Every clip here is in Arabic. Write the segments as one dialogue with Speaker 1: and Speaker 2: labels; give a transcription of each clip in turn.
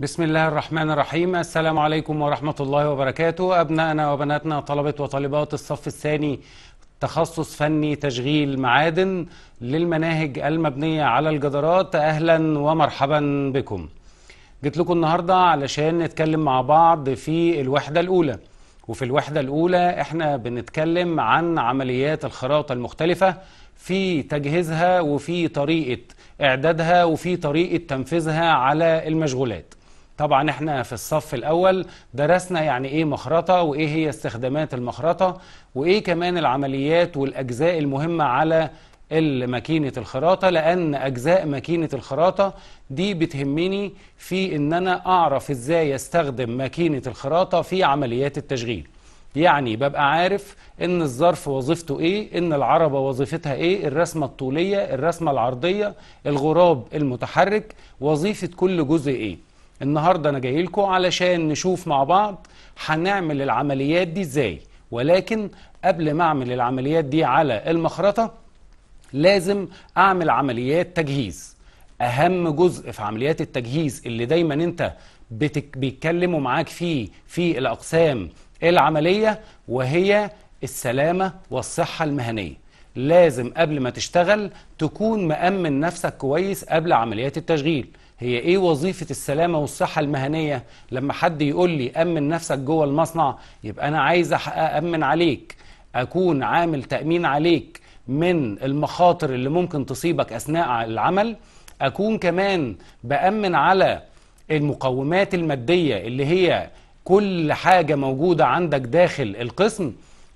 Speaker 1: بسم الله الرحمن الرحيم السلام عليكم ورحمة الله وبركاته أبنائنا وبناتنا طلبة وطالبات الصف الثاني تخصص فني تشغيل معادن للمناهج المبنية على الجدارات أهلا ومرحبا بكم جيت لكم النهاردة علشان نتكلم مع بعض في الوحدة الأولى وفي الوحدة الأولى احنا بنتكلم عن عمليات الخراطة المختلفة في تجهيزها وفي طريقة إعدادها وفي طريقة تنفيذها على المشغولات طبعا احنا في الصف الاول درسنا يعني ايه مخرطه وايه هي استخدامات المخرطه وايه كمان العمليات والاجزاء المهمه على ماكينه الخراطه لان اجزاء ماكينه الخراطه دي بتهمني في ان انا اعرف ازاي استخدم ماكينه الخراطه في عمليات التشغيل يعني ببقى عارف ان الظرف وظيفته ايه ان العربة وظيفتها ايه الرسمة الطولية الرسمة العرضية الغراب المتحرك وظيفة كل جزء ايه النهارده انا جاي لكم علشان نشوف مع بعض هنعمل العمليات دي ازاي ولكن قبل ما اعمل العمليات دي على المخرطه لازم اعمل عمليات تجهيز اهم جزء في عمليات التجهيز اللي دايما انت بتك... بيتكلموا معاك فيه في الاقسام العمليه وهي السلامه والصحه المهنيه لازم قبل ما تشتغل تكون مأمن نفسك كويس قبل عمليات التشغيل هي ايه وظيفه السلامه والصحه المهنيه لما حد يقول لي امن نفسك جوه المصنع يبقى انا عايز امن عليك اكون عامل تامين عليك من المخاطر اللي ممكن تصيبك اثناء العمل اكون كمان بامن على المقومات الماديه اللي هي كل حاجه موجوده عندك داخل القسم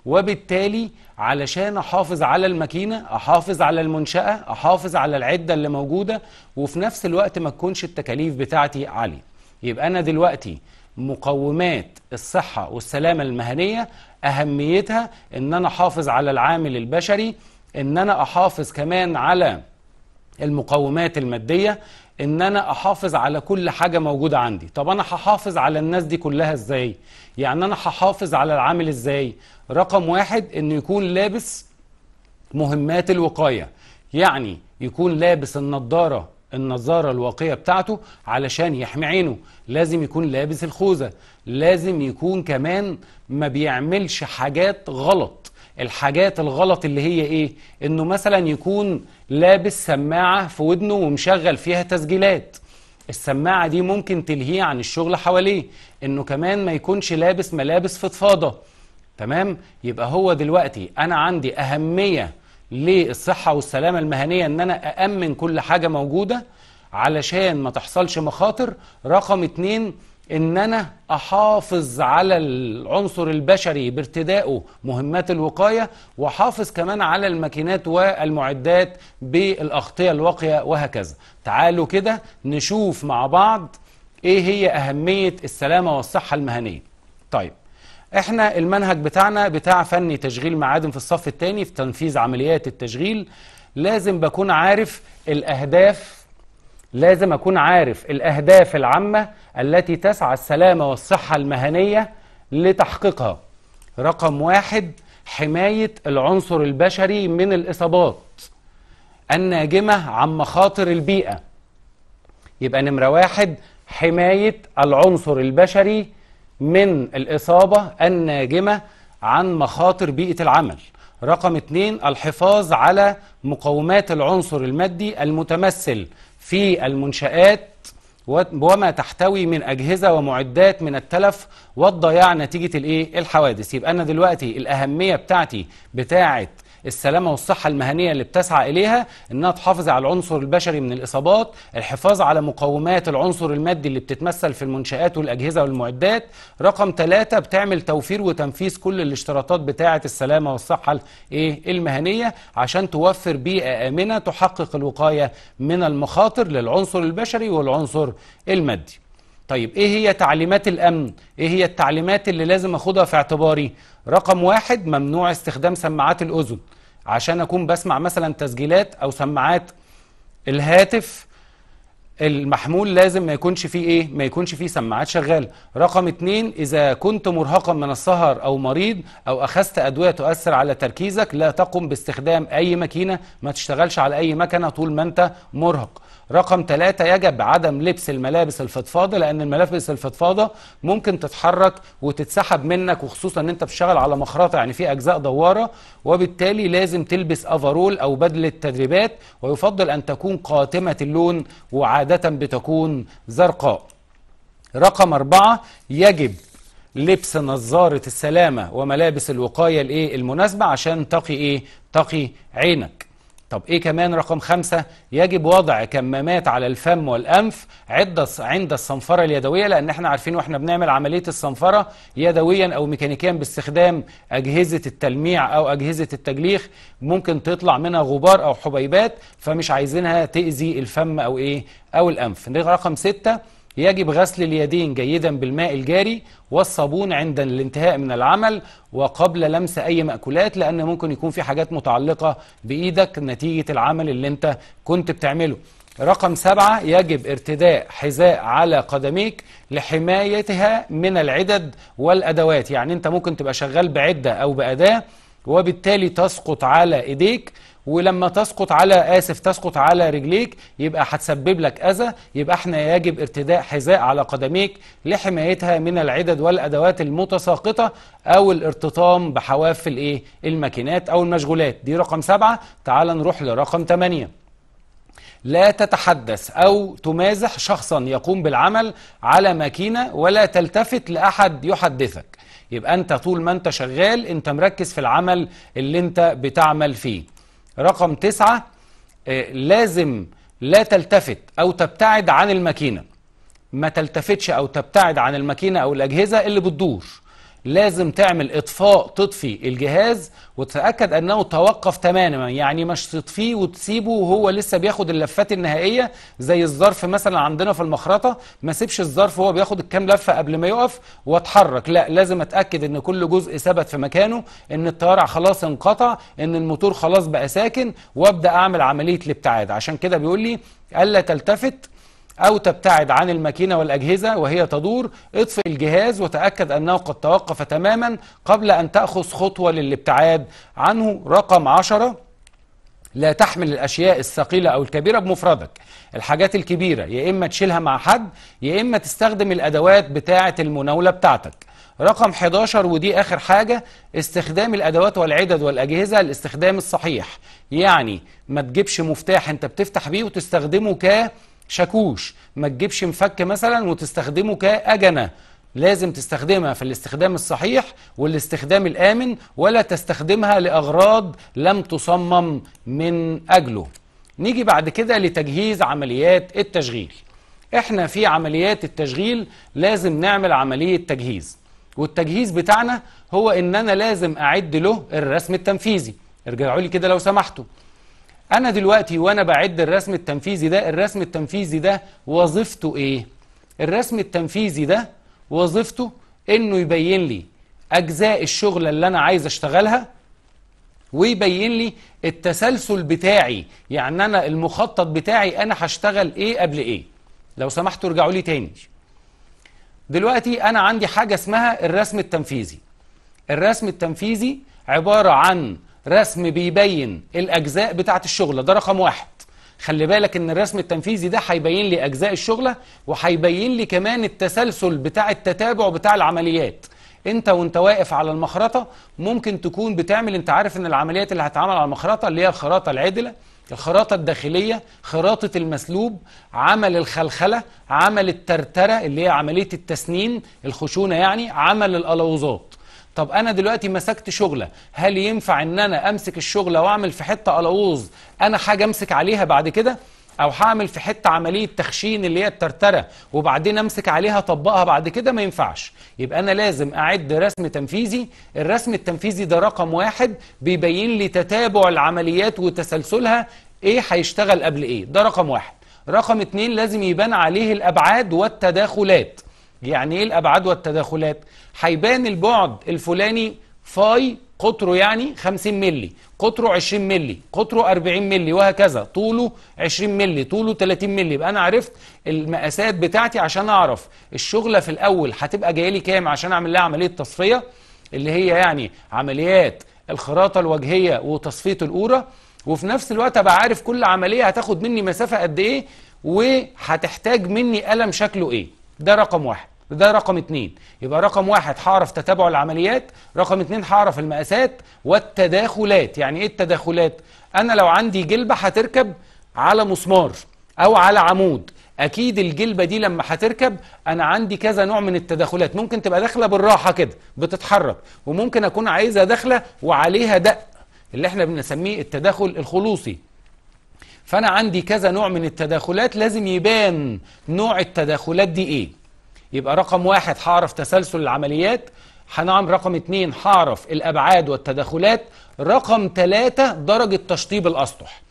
Speaker 1: وبالتالي علشان احافظ على الماكينه احافظ على المنشاه احافظ على العده اللي موجوده وفي نفس الوقت ما تكونش التكاليف بتاعتي عاليه يبقى انا دلوقتي مقومات الصحه والسلامه المهنيه اهميتها ان انا احافظ على العامل البشري ان انا احافظ كمان على المقومات الماديه ان انا احافظ على كل حاجه موجوده عندي طب انا هحافظ على الناس دي كلها ازاي يعني انا هحافظ على العامل ازاي رقم واحد انه يكون لابس مهمات الوقاية يعني يكون لابس النضارة النظارة الواقية بتاعته علشان يحمي عينه لازم يكون لابس الخوذة لازم يكون كمان ما بيعملش حاجات غلط الحاجات الغلط اللي هي ايه انه مثلا يكون لابس سماعة في ودنه ومشغل فيها تسجيلات السماعة دي ممكن تلهيه عن الشغل حواليه انه كمان ما يكونش لابس ملابس فضفاضة تمام يبقى هو دلوقتي انا عندي اهميه للصحه والسلامه المهنيه ان انا اامن كل حاجه موجوده علشان ما تحصلش مخاطر رقم اتنين ان انا احافظ على العنصر البشري بارتدائه مهمات الوقايه واحافظ كمان على الماكينات والمعدات بالاغطيه الواقيه وهكذا تعالوا كده نشوف مع بعض ايه هي اهميه السلامه والصحه المهنيه طيب احنا المنهج بتاعنا بتاع فني تشغيل معادن في الصف الثاني في تنفيذ عمليات التشغيل لازم بكون عارف الاهداف لازم اكون عارف الاهداف العامه التي تسعى السلامه والصحه المهنيه لتحقيقها رقم واحد حمايه العنصر البشري من الاصابات الناجمه عن مخاطر البيئه يبقى نمره واحد حمايه العنصر البشري من الإصابة الناجمة عن مخاطر بيئة العمل رقم اثنين الحفاظ على مقومات العنصر المادي المتمثل في المنشآت وما تحتوي من أجهزة ومعدات من التلف والضياع نتيجة الإيه؟ الحوادث يبقى أنا دلوقتي الأهمية بتاعتي بتاعت السلامه والصحه المهنيه اللي بتسعى اليها انها تحافظ على العنصر البشري من الاصابات الحفاظ على مقومات العنصر المادي اللي بتتمثل في المنشات والاجهزه والمعدات رقم ثلاثة بتعمل توفير وتنفيذ كل الاشتراطات بتاعه السلامه والصحه المهنيه عشان توفر بيئه امنه تحقق الوقايه من المخاطر للعنصر البشري والعنصر المادي طيب ايه هي تعليمات الامن ايه هي التعليمات اللي لازم اخدها في اعتباري رقم واحد ممنوع استخدام سماعات الاذن عشان اكون بسمع مثلا تسجيلات او سماعات الهاتف المحمول لازم ما يكونش فيه ايه ما يكونش فيه سماعات شغاله رقم اتنين اذا كنت مرهقا من السهر او مريض او اخذت ادويه تؤثر على تركيزك لا تقم باستخدام اي ماكينه ما تشتغلش على اي مكنه طول ما انت مرهق رقم ثلاثة يجب عدم لبس الملابس الفضفاضة لأن الملابس الفضفاضة ممكن تتحرك وتتسحب منك وخصوصا أن أنت بتشتغل على مخرطة يعني في أجزاء دوارة وبالتالي لازم تلبس أفرول أو بدلة تدريبات ويفضل أن تكون قاتمة اللون وعادة بتكون زرقاء رقم أربعة يجب لبس نظارة السلامة وملابس الوقاية المناسبة عشان تقي إيه؟ تقي عينك طب ايه كمان رقم خمسة يجب وضع كمامات على الفم والانف عدة عند الصنفرة اليدوية لان احنا عارفين واحنا بنعمل عملية الصنفرة يدويا او ميكانيكيا باستخدام اجهزة التلميع او اجهزة التجليخ ممكن تطلع منها غبار او حبيبات فمش عايزينها تأذي الفم او ايه او الانف رقم ستة يجب غسل اليدين جيدا بالماء الجاري والصابون عند الانتهاء من العمل وقبل لمس أي مأكولات لأن ممكن يكون في حاجات متعلقة بإيدك نتيجة العمل اللي أنت كنت بتعمله رقم سبعة يجب ارتداء حذاء على قدميك لحمايتها من العدد والأدوات يعني أنت ممكن تبقى شغال بعدة أو بأداة وبالتالي تسقط على إيديك ولما تسقط على اسف تسقط على رجليك يبقى هتسبب لك اذى يبقى احنا يجب ارتداء حذاء على قدميك لحمايتها من العدد والادوات المتساقطه او الارتطام بحواف الايه الماكينات او المشغولات دي رقم سبعة تعال نروح لرقم ثمانية لا تتحدث أو تمازح شخصا يقوم بالعمل على ماكينة ولا تلتفت لأحد يحدثك يبقى أنت طول ما أنت شغال أنت مركز في العمل اللي أنت بتعمل فيه رقم تسعة آه، لازم لا تلتفت أو تبتعد عن الماكينة ما تلتفتش أو تبتعد عن الماكينة أو الأجهزة اللي بتدور لازم تعمل اطفاء تطفي الجهاز وتتاكد انه توقف تماما يعني مش تطفيه وتسيبه وهو لسه بياخد اللفات النهائيه زي الظرف مثلا عندنا في المخرطه ما سيبش الظرف وهو بياخد الكام لفه قبل ما يقف واتحرك لا لازم اتاكد ان كل جزء ثبت في مكانه ان التيار خلاص انقطع ان الموتور خلاص بقى ساكن وابدا اعمل عمليه الابتعاد عشان كده بيقول لي الا تلتفت أو تبتعد عن الماكينة والأجهزة وهي تدور اطفئ الجهاز وتأكد أنه قد توقف تماما قبل أن تأخذ خطوة للابتعاد عنه رقم عشرة لا تحمل الأشياء الثقيلة أو الكبيرة بمفردك الحاجات الكبيرة يا إما تشيلها مع حد يا إما تستخدم الأدوات بتاعة المناولة بتاعتك رقم 11 ودي آخر حاجة استخدام الأدوات والعدد والأجهزة الاستخدام الصحيح يعني ما تجيبش مفتاح أنت بتفتح بيه وتستخدمه ك شاكوش ما تجيبش مفك مثلا وتستخدمه كأجنة لازم تستخدمها في الاستخدام الصحيح والاستخدام الآمن ولا تستخدمها لأغراض لم تصمم من أجله نيجي بعد كده لتجهيز عمليات التشغيل احنا في عمليات التشغيل لازم نعمل عملية تجهيز والتجهيز بتاعنا هو ان انا لازم اعد له الرسم التنفيذي ارجعوا لي كده لو سمحتوا أنا دلوقتي وأنا بعد الرسم التنفيذي ده الرسم التنفيذي ده وظيفته إيه؟ الرسم التنفيذي ده وظيفته إنه يبين لي أجزاء الشغلة اللي أنا عايز أشتغلها ويبين لي التسلسل بتاعي يعني أنا المخطط بتاعي أنا هشتغل إيه قبل إيه لو سمحتوا ارجعوا لي تاني دلوقتي أنا عندي حاجة اسمها الرسم التنفيذي الرسم التنفيذي عبارة عن رسم بيبين الاجزاء بتاعه الشغله ده رقم واحد خلي بالك ان الرسم التنفيذي ده هيبين لي اجزاء الشغله وهيبين لي كمان التسلسل بتاع التتابع بتاع العمليات انت وانت واقف على المخرطه ممكن تكون بتعمل انت عارف ان العمليات اللي هتتعمل على المخرطه اللي هي الخراطه العدله الخراطه الداخليه خراطه المسلوب عمل الخلخله عمل الترتره اللي هي عمليه التسنين الخشونه يعني عمل الالوظات طب انا دلوقتي مسكت شغله هل ينفع ان انا امسك الشغله واعمل في حته الاوز انا حاجه امسك عليها بعد كده او هعمل في حته عمليه تخشين اللي هي الترتره وبعدين امسك عليها اطبقها بعد كده ما ينفعش يبقى انا لازم اعد رسم تنفيذي الرسم التنفيذي ده رقم واحد بيبين لي تتابع العمليات وتسلسلها ايه هيشتغل قبل ايه ده رقم واحد رقم اتنين لازم يبان عليه الابعاد والتداخلات يعني ايه الابعاد والتداخلات هيبان البعد الفلاني فاي قطره يعني 50 مللي قطره 20 مللي قطره 40 مللي وهكذا طوله 20 مللي طوله 30 مللي يبقى انا عرفت المقاسات بتاعتي عشان اعرف الشغله في الاول هتبقى جايه لي كام عشان اعمل لها عمليه تصفيه اللي هي يعني عمليات الخراطه الوجهيه وتصفيه القوره وفي نفس الوقت ابقى عارف كل عمليه هتاخد مني مسافه قد ايه وهتحتاج مني قلم شكله ايه ده رقم واحد ده رقم اتنين يبقى رقم واحد هعرف تتابع العمليات رقم اتنين هعرف المقاسات والتداخلات يعني ايه التداخلات انا لو عندي جلبة هتركب على مسمار او على عمود اكيد الجلبه دي لما هتركب انا عندي كذا نوع من التداخلات ممكن تبقى داخله بالراحه كده بتتحرك وممكن اكون عايزها داخله وعليها دق اللي احنا بنسميه التداخل الخلوصي فانا عندي كذا نوع من التداخلات لازم يبان نوع التداخلات دي ايه يبقى رقم واحد هعرف تسلسل العمليات هنعم رقم اتنين هعرف الأبعاد والتدخلات رقم ثلاثة درجة تشطيب الأسطح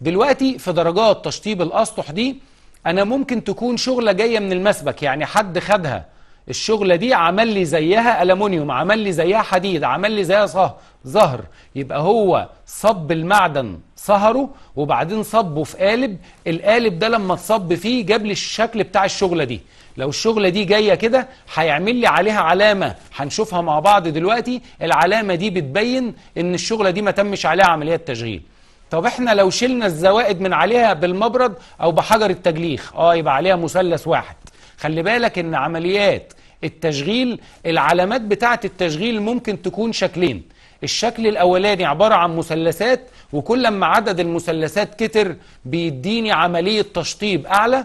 Speaker 1: دلوقتي في درجات تشطيب الأسطح دي أنا ممكن تكون شغلة جاية من المسبك يعني حد خدها الشغلة دي عمل لي زيها ألمونيوم عمل لي زيها حديد عمل لي زيها زهر يبقى هو صب المعدن سهروا وبعدين صبوا في قالب القالب ده لما اتصب فيه جاب لي الشكل بتاع الشغله دي لو الشغله دي جايه كده هيعمل لي عليها علامه هنشوفها مع بعض دلوقتي العلامه دي بتبين ان الشغله دي ما تمش عليها عمليه تشغيل طب احنا لو شلنا الزوائد من عليها بالمبرد او بحجر التجليخ اه يبقى عليها مثلث واحد خلي بالك ان عمليات التشغيل العلامات بتاعه التشغيل ممكن تكون شكلين الشكل الأولاني عبارة عن مثلثات وكل ما عدد المثلثات كتر بيديني عملية تشطيب أعلى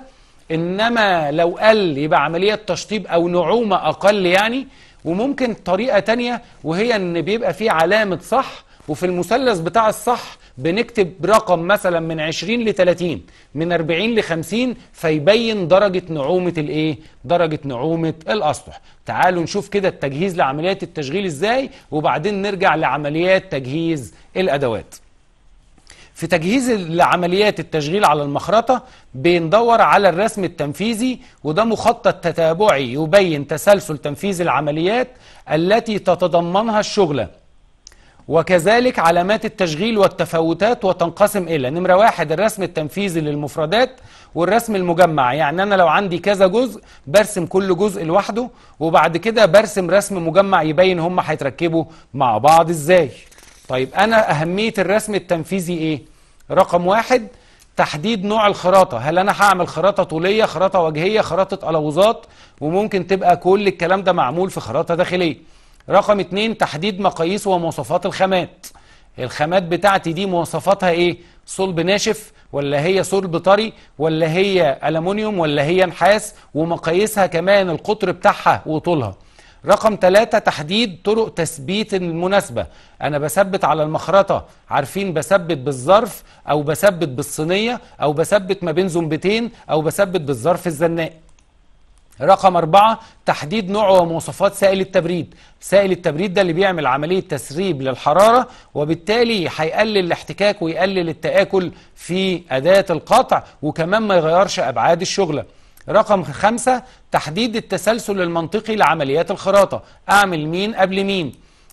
Speaker 1: إنما لو قل يبقى عملية تشطيب أو نعومة أقل يعني وممكن طريقة تانية وهي إن بيبقى فيه علامة صح وفي المثلث بتاع الصح بنكتب رقم مثلا من 20 ل 30 من 40 ل 50 فيبين درجة نعومة الايه درجة نعومة الاسطح تعالوا نشوف كده التجهيز لعمليات التشغيل ازاي وبعدين نرجع لعمليات تجهيز الادوات في تجهيز لعمليات التشغيل على المخرطة بندور على الرسم التنفيذي وده مخطط تتابعي يبين تسلسل تنفيذ العمليات التي تتضمنها الشغلة وكذلك علامات التشغيل والتفاوتات وتنقسم إلى نمرة واحد الرسم التنفيذي للمفردات والرسم المجمع يعني أنا لو عندي كذا جزء برسم كل جزء لوحده وبعد كده برسم رسم مجمع يبين هم هيتركبوا مع بعض إزاي طيب أنا أهمية الرسم التنفيذي إيه؟ رقم واحد تحديد نوع الخراطة هل أنا هعمل خراطة طولية خراطة وجهية خراطة ألوظات وممكن تبقى كل الكلام ده معمول في خراطة داخلية رقم اتنين تحديد مقاييس ومواصفات الخامات الخامات بتاعتي دي مواصفاتها ايه صلب ناشف ولا هي صلب طري ولا هي ألمونيوم ولا هي نحاس ومقاييسها كمان القطر بتاعها وطولها رقم ثلاثة تحديد طرق تثبيت المناسبة أنا بثبت على المخرطة عارفين بثبت بالظرف أو بثبت بالصينية أو بثبت ما بين زنبتين أو بثبت بالظرف الزناق رقم أربعة تحديد نوع ومواصفات سائل التبريد سائل التبريد ده اللي بيعمل عملية تسريب للحرارة وبالتالي هيقلل الاحتكاك ويقلل التآكل في أداة القطع وكمان ما يغيرش أبعاد الشغلة رقم خمسة تحديد التسلسل المنطقي لعمليات الخراطة أعمل مين قبل مين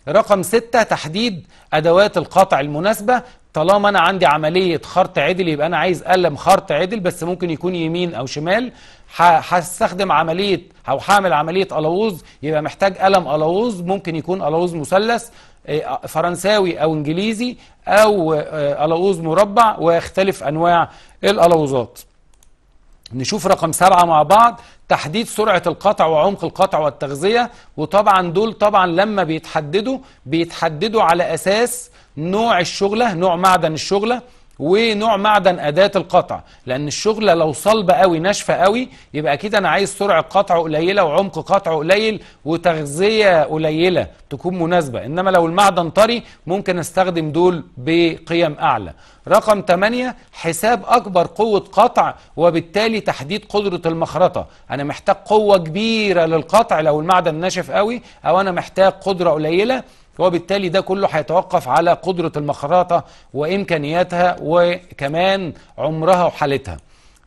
Speaker 1: رقم ستة تحديد أدوات القطع المناسبة طالما انا عندي عمليه خرط عدل يبقى انا عايز قلم خرط عدل بس ممكن يكون يمين او شمال هستخدم عمليه او هعمل عمليه الاوز يبقى محتاج قلم الاوز ممكن يكون الاوز مثلث إيه، فرنساوي او انجليزي او آه، الاوز مربع ويختلف انواع الالوزات نشوف رقم سبعة مع بعض تحديد سرعة القطع وعمق القطع والتغذية وطبعا دول طبعا لما بيتحددوا بيتحددوا على أساس نوع الشغلة نوع معدن الشغلة ونوع معدن أداة القطع لأن الشغلة لو صلبة قوي ناشفة قوي يبقى أكيد أنا عايز سرعة قطع قليلة وعمق قطع قليل وتغذية قليلة تكون مناسبة إنما لو المعدن طري ممكن أستخدم دول بقيم أعلى رقم 8 حساب أكبر قوة قطع وبالتالي تحديد قدرة المخرطة أنا محتاج قوة كبيرة للقطع لو المعدن ناشف قوي أو أنا محتاج قدرة قليلة وبالتالي ده كله هيتوقف على قدرة المخرطة وإمكانياتها وكمان عمرها وحالتها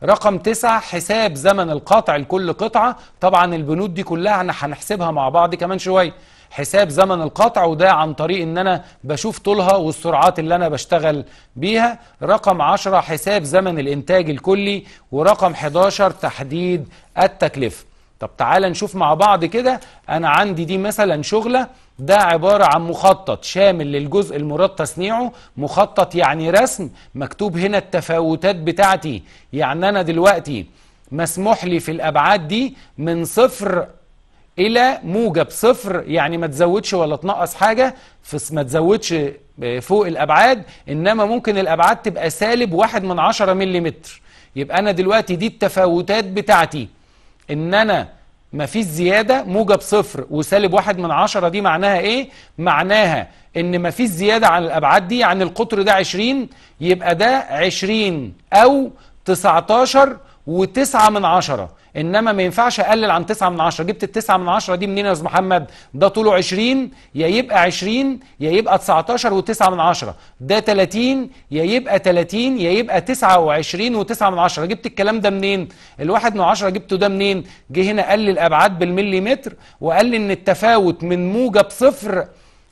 Speaker 1: رقم تسعة حساب زمن القطع لكل قطعة طبعا البنود دي كلها هنحسبها مع بعض كمان شوية حساب زمن القطع وده عن طريق ان انا بشوف طولها والسرعات اللي انا بشتغل بيها رقم عشرة حساب زمن الانتاج الكلي ورقم 11 تحديد التكلفة طب تعال نشوف مع بعض كده انا عندي دي مثلا شغلة ده عبارة عن مخطط شامل للجزء المراد تصنيعه مخطط يعني رسم مكتوب هنا التفاوتات بتاعتي يعني أنا دلوقتي مسموح لي في الأبعاد دي من صفر إلى موجب صفر يعني ما تزودش ولا تنقص حاجة ما تزودش آه، فوق الأبعاد إنما ممكن الأبعاد تبقى سالب واحد من عشرة مليمتر يبقى أنا دلوقتي دي التفاوتات بتاعتي إن أنا مفيش زيادة موجب صفر وسالب واحد من عشرة دي معناها ايه؟ معناها ان مفيش زيادة عن الابعاد دي عن يعني القطر ده عشرين يبقى ده عشرين او تسعتاشر وتسعة من عشرة انما ما ينفعش اقلل عن 9 من 10 جبت ال 9 من 10 دي منين يا استاذ محمد ده طوله 20 يا يبقى 20 يا يبقى 19 و9 من 10 ده 30 يا يبقى 30 يا يبقى 29 و9 من 10 جبت الكلام ده منين الواحد من 10 جبته ده منين جه هنا قال لي الابعاد بالمليمتر وقال لي ان التفاوت من موجب صفر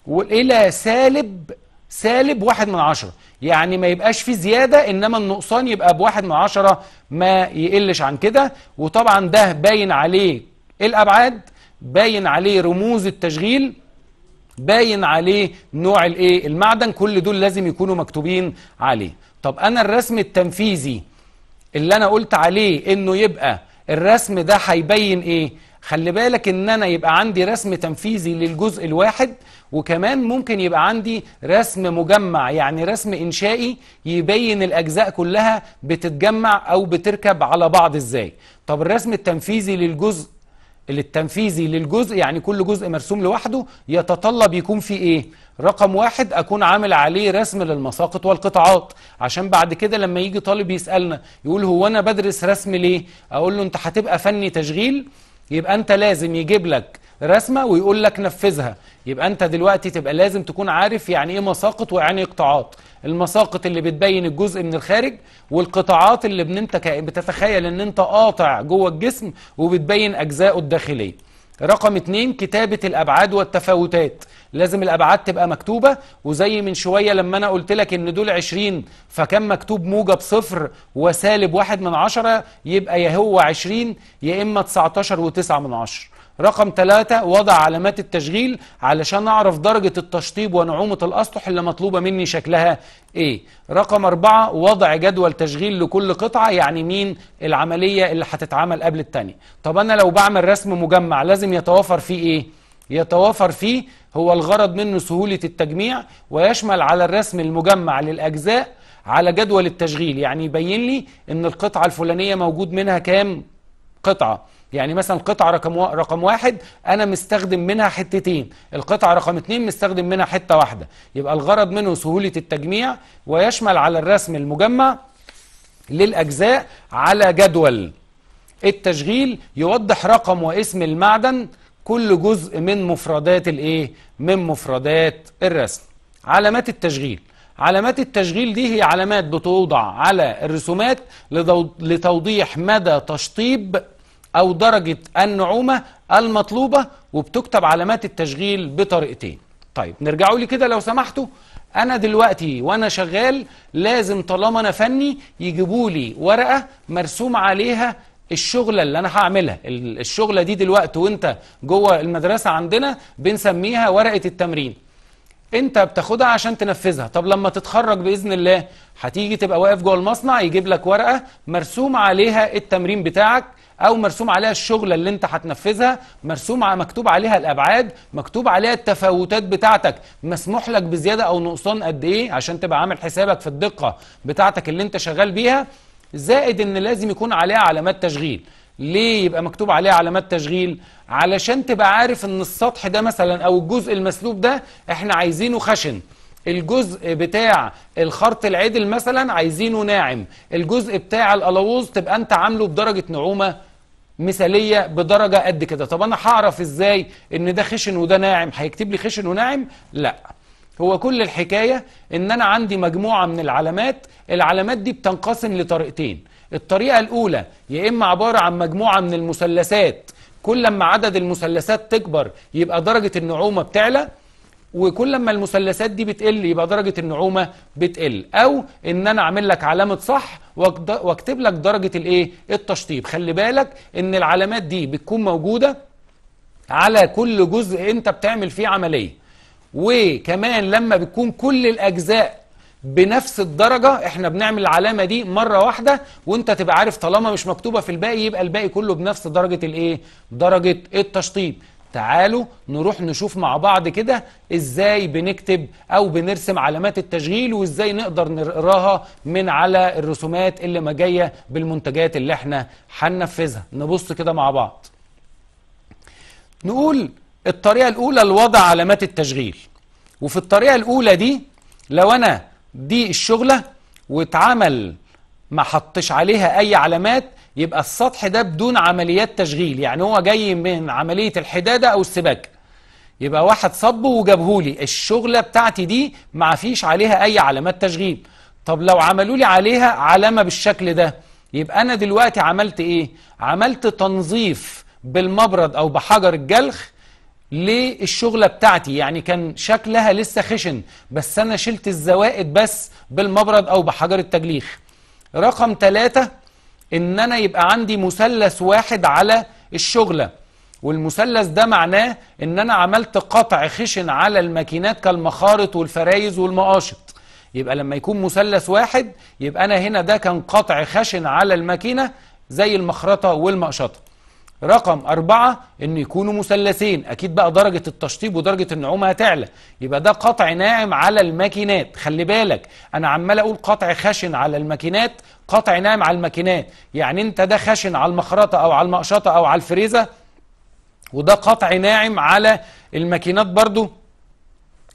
Speaker 1: والى سالب سالب واحد من عشرة يعني ما يبقاش فيه زيادة إنما النقصان يبقى بواحد من عشرة ما يقلش عن كده وطبعا ده باين عليه الأبعاد باين عليه رموز التشغيل باين عليه نوع الايه المعدن كل دول لازم يكونوا مكتوبين عليه طب انا الرسم التنفيذي اللي انا قلت عليه انه يبقى الرسم ده هيبين ايه خلي بالك ان انا يبقى عندي رسم تنفيذي للجزء الواحد وكمان ممكن يبقى عندي رسم مجمع يعني رسم إنشائي يبين الأجزاء كلها بتتجمع أو بتركب على بعض إزاي طب الرسم التنفيذي للجزء التنفيذي للجزء يعني كل جزء مرسوم لوحده يتطلب يكون في ايه رقم واحد اكون عامل عليه رسم للمساقط والقطاعات عشان بعد كده لما يجي طالب يسالنا يقول هو انا بدرس رسم ليه اقول له انت هتبقى فني تشغيل يبقى انت لازم يجيب لك رسمه ويقول لك نفذها يبقى انت دلوقتي تبقى لازم تكون عارف يعني ايه مساقط ويعني ايه قطاعات المساقط اللي بتبين الجزء من الخارج والقطاعات اللي بن انت بتتخيل ان انت قاطع جوه الجسم وبتبين اجزائه الداخليه رقم اتنين كتابه الابعاد والتفاوتات لازم الابعاد تبقى مكتوبه وزي من شويه لما انا قلت لك ان دول 20 فكان مكتوب موجب صفر وسالب واحد من عشرة يبقى يا هو 20 يا اما 19 و9 من عشرة رقم ثلاثة وضع علامات التشغيل علشان أعرف درجة التشطيب ونعومة الأسطح اللي مطلوبة مني شكلها إيه رقم أربعة وضع جدول تشغيل لكل قطعة يعني مين العملية اللي هتتعمل قبل التانية طب أنا لو بعمل رسم مجمع لازم يتوافر فيه إيه يتوافر فيه هو الغرض منه سهولة التجميع ويشمل على الرسم المجمع للأجزاء على جدول التشغيل يعني يبين لي ان القطعة الفلانية موجود منها كام قطعة يعني مثلا القطعة رقم و... رقم واحد أنا مستخدم منها حتتين القطعة رقم اتنين مستخدم منها حتة واحدة يبقى الغرض منه سهولة التجميع ويشمل على الرسم المجمع للأجزاء على جدول التشغيل يوضح رقم واسم المعدن كل جزء من مفردات الايه من مفردات الرسم علامات التشغيل علامات التشغيل دي هي علامات بتوضع على الرسومات لتوضيح مدى تشطيب أو درجة النعومة المطلوبة وبتكتب علامات التشغيل بطريقتين طيب نرجعوا لي كده لو سمحتوا أنا دلوقتي وأنا شغال لازم طالما أنا فني يجيبوا لي ورقة مرسوم عليها الشغله اللي انا هعملها الشغله دي دلوقتي وانت جوه المدرسه عندنا بنسميها ورقه التمرين انت بتاخدها عشان تنفذها طب لما تتخرج باذن الله هتيجي تبقى واقف جوه المصنع يجيب لك ورقه مرسوم عليها التمرين بتاعك او مرسوم عليها الشغله اللي انت هتنفذها مرسوم مكتوب عليها الابعاد مكتوب عليها التفاوتات بتاعتك مسموح لك بزياده او نقصان قد ايه عشان تبقى عامل حسابك في الدقه بتاعتك اللي انت شغال بيها زائد ان لازم يكون عليها علامات تشغيل ليه يبقى مكتوب عليها علامات تشغيل علشان تبقى عارف ان السطح ده مثلا او الجزء المسلوب ده احنا عايزينه خشن الجزء بتاع الخرط العدل مثلا عايزينه ناعم الجزء بتاع الالاوز تبقى انت عامله بدرجه نعومه مثاليه بدرجه قد كده طب انا هعرف ازاي ان ده خشن وده ناعم هيكتب لي خشن وناعم لا هو كل الحكاية ان انا عندي مجموعة من العلامات العلامات دي بتنقسم لطريقتين الطريقة الاولى يا اما عبارة عن مجموعة من المثلثات كل ما عدد المثلثات تكبر يبقى درجة النعومة بتعلى وكل ما المثلثات دي بتقل يبقى درجة النعومة بتقل او ان انا اعمل لك علامة صح واكتب لك درجة الايه التشطيب خلي بالك ان العلامات دي بتكون موجودة على كل جزء انت بتعمل فيه عملية وكمان لما بتكون كل الأجزاء بنفس الدرجة احنا بنعمل العلامة دي مرة واحدة وانت تبقى عارف طالما مش مكتوبة في الباقي يبقى الباقي كله بنفس درجة الايه درجة التشطيب تعالوا نروح نشوف مع بعض كده ازاي بنكتب او بنرسم علامات التشغيل وازاي نقدر نقراها من على الرسومات اللي ما جايه بالمنتجات اللي احنا هننفذها نبص كده مع بعض نقول الطريقة الأولى الوضع علامات التشغيل وفي الطريقة الأولى دي لو أنا دي الشغلة واتعمل ما حطش عليها أي علامات يبقى السطح ده بدون عمليات تشغيل يعني هو جاي من عملية الحدادة أو السباكة يبقى واحد صبه وجابهولي الشغلة بتاعتي دي ما فيش عليها أي علامات تشغيل طب لو عملوا لي عليها علامة بالشكل ده يبقى أنا دلوقتي عملت إيه؟ عملت تنظيف بالمبرد أو بحجر الجلخ للشغلة بتاعتي يعني كان شكلها لسه خشن بس أنا شلت الزوائد بس بالمبرد أو بحجر التجليخ رقم ثلاثة إن أنا يبقى عندي مثلث واحد على الشغلة والمثلث ده معناه إن أنا عملت قطع خشن على الماكينات كالمخارط والفرايز والمقاشط يبقى لما يكون مثلث واحد يبقى أنا هنا ده كان قطع خشن على الماكينة زي المخرطة والمقشطة رقم أربعة إن يكونوا مثلثين أكيد بقى درجة التشطيب ودرجة النعومة هتعلى يبقى ده قطع ناعم على الماكينات خلي بالك أنا عمال أقول قطع خشن على الماكينات قطع ناعم على الماكينات يعني أنت ده خشن على المخرطة أو على المقشطة أو على الفريزة وده قطع ناعم على الماكينات برضو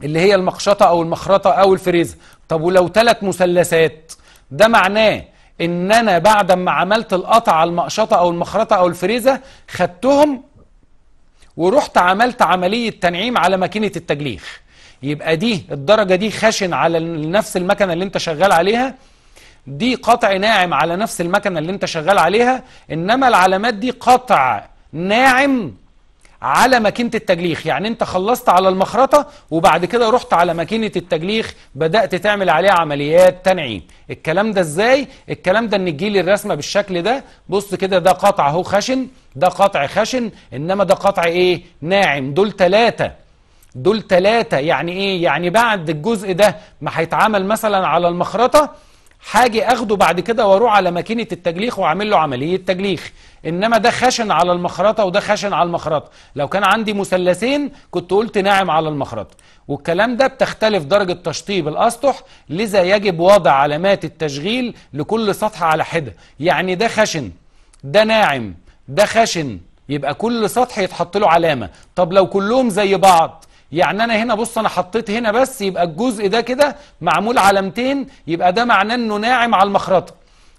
Speaker 1: اللي هي المقشطة أو المخرطة أو الفريزة طب ولو ثلاث مثلثات ده معناه ان انا بعد ما عملت القطعه المقشطه او المخرطه او الفريزه خدتهم ورحت عملت عمليه تنعيم على ماكينه التجليخ يبقى دي الدرجه دي خشن على نفس المكنه اللي انت شغال عليها دي قطع ناعم على نفس المكنه اللي انت شغال عليها انما العلامات دي قطع ناعم على ماكينه التجليخ يعني انت خلصت على المخرطه وبعد كده رحت على ماكينه التجليخ بدات تعمل عليها عمليات تنعيم الكلام ده ازاي الكلام ده ان تجيلي الرسمه بالشكل ده بص كده ده قطع اهو خشن ده قطع خشن انما ده قطع ايه ناعم دول تلاتة دول تلاتة يعني ايه يعني بعد الجزء ده ما هيتعمل مثلا على المخرطة هاجي اخده بعد كده واروح على ماكينه التجليخ واعمل له عمليه تجليخ انما ده خشن على المخرطه وده خشن على المخرطه لو كان عندي مثلثين كنت قلت ناعم على المخرطه والكلام ده بتختلف درجه تشطيب الاسطح لذا يجب وضع علامات التشغيل لكل سطح على حده يعني ده خشن ده ناعم ده خشن يبقى كل سطح يتحط له علامه طب لو كلهم زي بعض يعني انا هنا بص انا حطيت هنا بس يبقى الجزء ده كده معمول علامتين يبقى ده معناه انه ناعم على المخرطه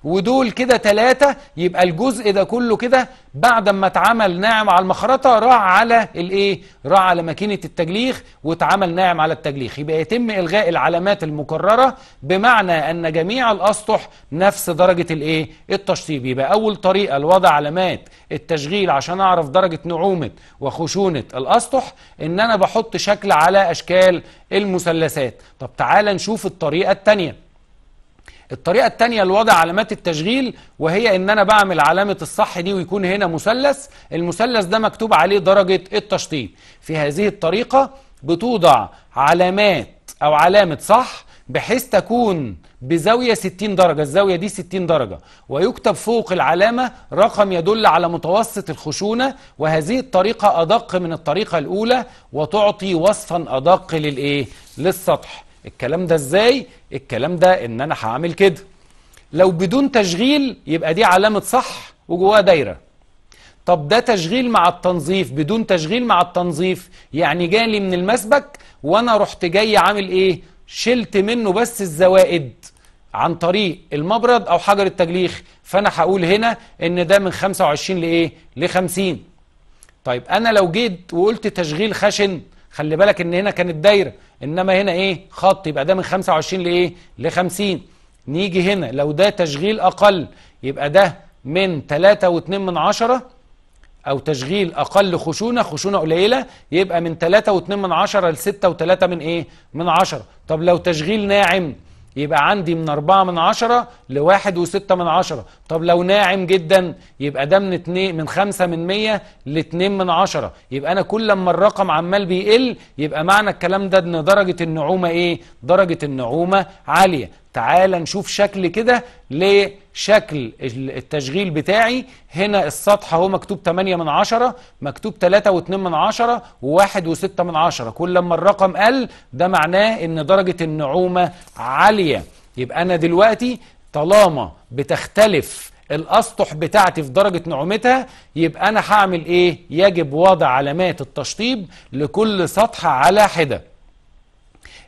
Speaker 1: ودول كده تلاتة يبقى الجزء ده كله كده بعد ما اتعمل ناعم على المخرطة راح على الايه راح على ماكينة التجليخ واتعمل ناعم على التجليخ يبقى يتم إلغاء العلامات المكررة بمعنى أن جميع الأسطح نفس درجة الايه التشطيب يبقى أول طريقة لوضع علامات التشغيل عشان أعرف درجة نعومة وخشونة الأسطح إن أنا بحط شكل على أشكال المثلثات طب تعال نشوف الطريقة الثانية الطريقة التانية لوضع علامات التشغيل وهي ان انا بعمل علامة الصح دي ويكون هنا مثلث المثلث ده مكتوب عليه درجة التشطيب في هذه الطريقة بتوضع علامات او علامة صح بحيث تكون بزاوية 60 درجة الزاوية دي 60 درجة ويكتب فوق العلامة رقم يدل على متوسط الخشونة وهذه الطريقة أدق من الطريقة الأولى وتعطي وصفا أدق للإيه؟ للسطح الكلام ده إزاي؟ الكلام ده ان انا هعمل كده لو بدون تشغيل يبقى دي علامة صح وجواها دايرة طب ده تشغيل مع التنظيف بدون تشغيل مع التنظيف يعني جالي من المسبك وانا رحت جاي عامل ايه شلت منه بس الزوائد عن طريق المبرد او حجر التجليخ فانا هقول هنا ان ده من 25 لايه ل 50 طيب انا لو جيت وقلت تشغيل خشن خلي بالك ان هنا كانت دايره انما هنا ايه خط يبقى ده من 25 لايه ل 50 نيجي هنا لو ده تشغيل اقل يبقى ده من 3.2 من عشرة او تشغيل اقل خشونه خشونه قليله يبقى من 3.2 من عشرة ل 6.3 من ايه من 10 طب لو تشغيل ناعم يبقى عندي من 4 من عشرة ل وستة من عشرة طب لو ناعم جدا يبقى ده من 2 من 5 من 100 ل 2 من عشرة يبقى انا كل ما الرقم عمال بيقل يبقى معنى الكلام ده ان درجه النعومه ايه درجه النعومه عاليه تعال نشوف شكل كده ليه شكل التشغيل بتاعي هنا السطح اهو مكتوب 8 من 10 مكتوب 3 و2 من 10 و1 و6 من 10 كل ما الرقم قل ده معناه ان درجة النعومة عالية يبقى انا دلوقتي طالما بتختلف الاسطح بتاعتي في درجة نعومتها يبقى انا هعمل ايه يجب وضع علامات التشطيب لكل سطح على حده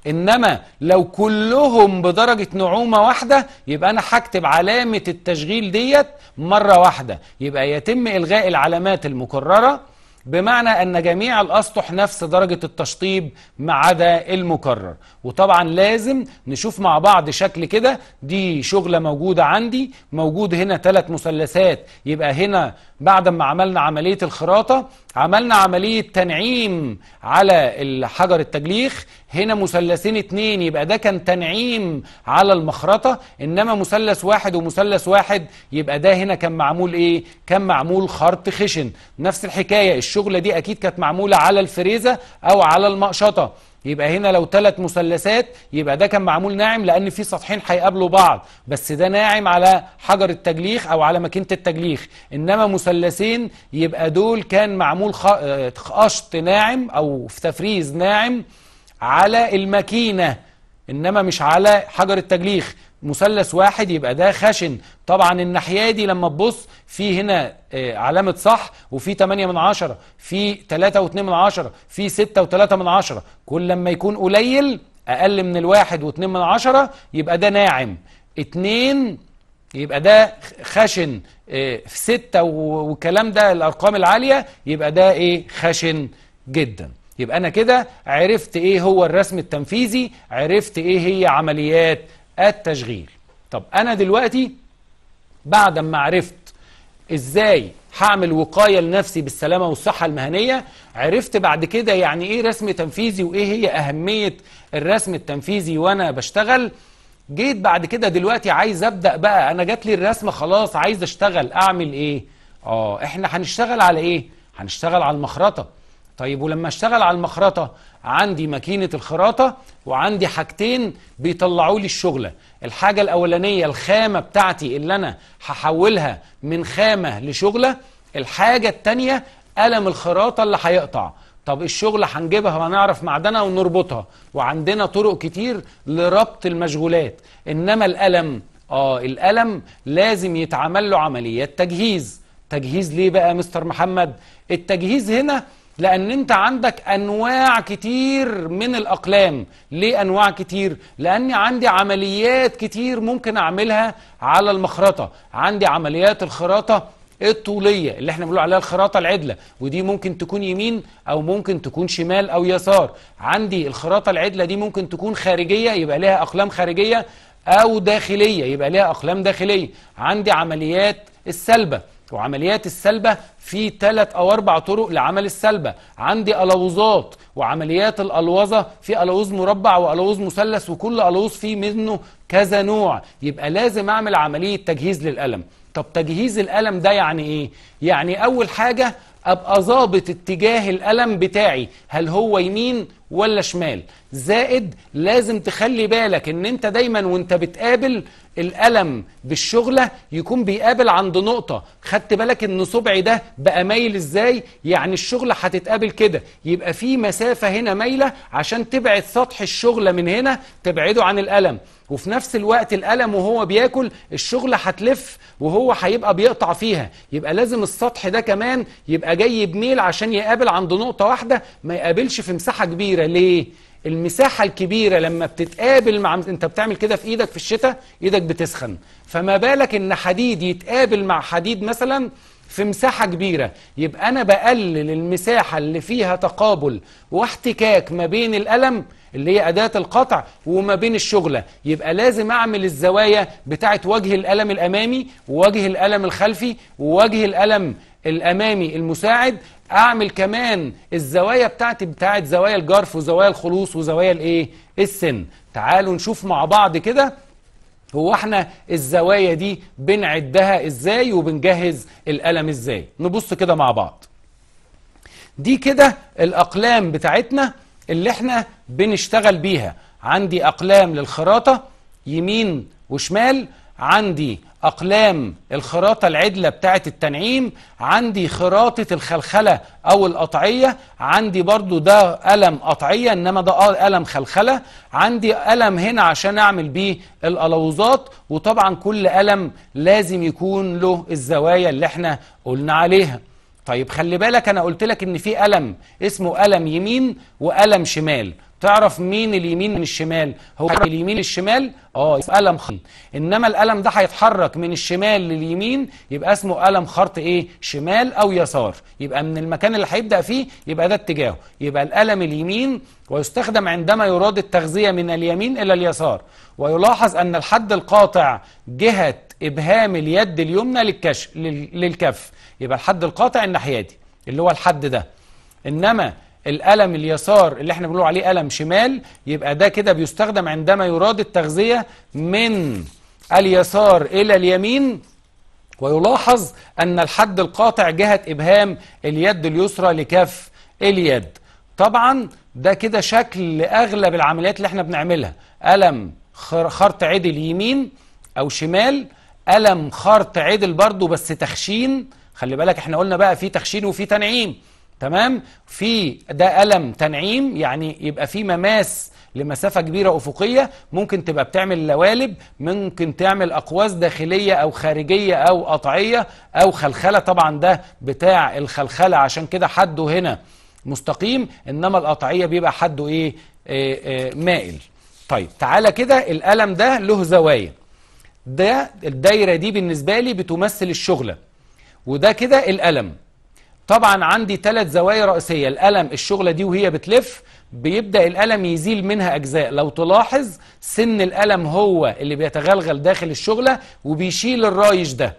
Speaker 1: إنما لو كلهم بدرجة نعومة واحدة يبقى أنا هكتب علامة التشغيل ديت مرة واحدة يبقى يتم إلغاء العلامات المكررة بمعنى أن جميع الأسطح نفس درجة التشطيب ما عدا المكرر وطبعا لازم نشوف مع بعض شكل كده دي شغلة موجودة عندي موجود هنا ثلاث مثلثات يبقى هنا بعد ما عملنا عملية الخراطة عملنا عملية تنعيم على حجر التجليخ هنا مثلثين اتنين يبقى ده كان تنعيم على المخرطة إنما مثلث واحد ومثلث واحد يبقى ده هنا كان معمول إيه؟ كان معمول خرط خشن نفس الحكاية الشغلة دي أكيد كانت معمولة على الفريزة أو على المقشطة يبقى هنا لو ثلاث مثلثات يبقى ده كان معمول ناعم لان في سطحين هيقابلوا بعض بس ده ناعم على حجر التجليخ او على ماكينه التجليخ انما مثلثين يبقى دول كان معمول آه، قشط ناعم او في تفريز ناعم على الماكينة إنما مش على حجر التجليخ مثلث واحد يبقى ده خشن طبعا الناحية دي لما تبص في هنا آه، علامة صح وفي 8 من عشرة في 3 و2 من عشرة في 6 و3 من عشرة كل لما يكون قليل أقل من الواحد و2 من عشرة يبقى ده ناعم 2 يبقى ده خشن في آه، ستة والكلام ده الأرقام العالية يبقى ده إيه خشن جدا يبقى أنا كده عرفت إيه هو الرسم التنفيذي عرفت إيه هي عمليات التشغيل طب أنا دلوقتي بعد ما عرفت إزاي هعمل وقاية لنفسي بالسلامة والصحة المهنية عرفت بعد كده يعني إيه رسم تنفيذي وإيه هي أهمية الرسم التنفيذي وأنا بشتغل جيت بعد كده دلوقتي عايز أبدأ بقى أنا جات لي الرسمة خلاص عايز أشتغل أعمل إيه آه إحنا هنشتغل على إيه هنشتغل على المخرطة طيب ولما اشتغل على المخرطة عندي ماكينة الخراطة وعندي حاجتين بيطلعوا لي الشغلة الحاجة الأولانية الخامة بتاعتي اللي أنا هحولها من خامة لشغلة الحاجة التانية قلم الخراطة اللي هيقطع طب الشغلة هنجيبها وهنعرف معدنها ونربطها وعندنا طرق كتير لربط المشغولات إنما القلم آه القلم لازم يتعمل له عمليات تجهيز تجهيز ليه بقى مستر محمد التجهيز هنا لأن أنت عندك أنواع كتير من الأقلام ليه أنواع كتير؟ لأني عندي عمليات كتير ممكن أعملها على المخرطة عندي عمليات الخراطة الطولية اللي احنا بنقول عليها الخراطة العدلة ودي ممكن تكون يمين او ممكن تكون شمال او يسار عندي الخراطة العدلة دي ممكن تكون خارجية يبقى لها اقلام خارجية او داخلية يبقى لها اقلام داخلية عندي عمليات السلبة وعمليات السلبة في ثلاث أو أربع طرق لعمل السلبة عندي ألوظات وعمليات الألوظة في ألوظ مربع وألوظ مثلث وكل ألوظ فيه منه كذا نوع يبقى لازم أعمل عملية تجهيز للألم طب تجهيز الألم ده يعني إيه؟ يعني أول حاجة أبقى ظابط اتجاه الألم بتاعي هل هو يمين ولا شمال زائد لازم تخلي بالك ان انت دايما وانت بتقابل الألم بالشغلة يكون بيقابل عند نقطة خدت بالك ان صبعي ده بقى مايل ازاي يعني الشغلة هتتقابل كده يبقى في مسافة هنا مايلة عشان تبعد سطح الشغلة من هنا تبعده عن الألم وفي نفس الوقت الألم وهو بياكل الشغلة هتلف وهو هيبقى بيقطع فيها يبقى لازم السطح ده كمان يبقى جاي بميل عشان يقابل عند نقطة واحدة ما يقابلش في مساحة كبيرة الكبيره ليه المساحه الكبيره لما بتتقابل مع انت بتعمل كده في ايدك في الشتاء ايدك بتسخن فما بالك ان حديد يتقابل مع حديد مثلا في مساحة كبيرة يبقى أنا بقلل المساحة اللي فيها تقابل واحتكاك ما بين الألم اللي هي أداة القطع وما بين الشغلة يبقى لازم أعمل الزوايا بتاعة وجه الألم الأمامي ووجه الألم الخلفي ووجه الألم الأمامي المساعد اعمل كمان الزوايا بتاعتي بتاعت زوايا الجرف وزوايا الخلوص وزوايا الايه السن تعالوا نشوف مع بعض كده هو احنا الزوايا دي بنعدها ازاي وبنجهز القلم ازاي نبص كده مع بعض دي كده الاقلام بتاعتنا اللي احنا بنشتغل بيها عندي اقلام للخراطه يمين وشمال عندي أقلام الخراطة العدلة بتاعة التنعيم عندي خراطة الخلخلة أو القطعية عندي برضو ده قلم قطعية إنما ده آه قلم خلخلة عندي قلم هنا عشان أعمل بيه الألوظات وطبعا كل قلم لازم يكون له الزوايا اللي احنا قلنا عليها طيب خلي بالك أنا قلت لك إن في قلم اسمه قلم يمين وقلم شمال تعرف مين اليمين من الشمال هو اليمين الشمال اه يبقى قلم خط انما القلم ده هيتحرك من الشمال لليمين يبقى اسمه قلم خرط ايه شمال او يسار يبقى من المكان اللي هيبدا فيه يبقى ده اتجاهه يبقى القلم اليمين ويستخدم عندما يراد التغذيه من اليمين الى اليسار ويلاحظ ان الحد القاطع جهه ابهام اليد اليمنى للكشف للكف يبقى الحد القاطع الناحيه دي اللي هو الحد ده انما الألم اليسار اللي احنا بنقول عليه ألم شمال يبقى ده كده بيستخدم عندما يراد التغذية من اليسار إلى اليمين ويلاحظ أن الحد القاطع جهة إبهام اليد اليسرى لكف اليد طبعا ده كده شكل لأغلب العمليات اللي احنا بنعملها ألم خرط عدل يمين أو شمال ألم خرط عدل برضو بس تخشين خلي بالك احنا قلنا بقى في تخشين وفي تنعيم تمام في ده ألم تنعيم يعني يبقى في مماس لمسافة كبيرة أفقية ممكن تبقى بتعمل لوالب ممكن تعمل أقواس داخلية أو خارجية أو قطعية أو خلخلة طبعا ده بتاع الخلخلة عشان كده حده هنا مستقيم إنما القطعية بيبقى حده إيه, إيه, إيه مائل طيب تعالى كده الألم ده له زوايا ده الدايرة دي بالنسبة لي بتمثل الشغلة وده كده الألم طبعا عندي ثلاث زوايا رئيسية الألم الشغلة دي وهي بتلف بيبدأ الألم يزيل منها أجزاء لو تلاحظ سن الألم هو اللي بيتغلغل داخل الشغلة وبيشيل الرايش ده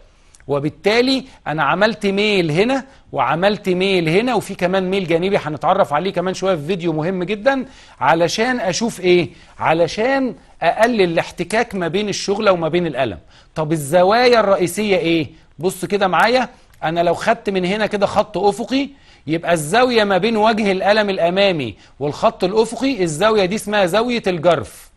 Speaker 1: وبالتالي أنا عملت ميل هنا وعملت ميل هنا وفي كمان ميل جانبي هنتعرف عليه كمان شوية في فيديو مهم جدا علشان أشوف إيه علشان أقلل الاحتكاك ما بين الشغلة وما بين الألم طب الزوايا الرئيسية إيه بص كده معايا أنا لو خدت من هنا كده خط أفقي يبقى الزاوية ما بين وجه القلم الأمامي والخط الأفقي الزاوية دي اسمها زاوية الجرف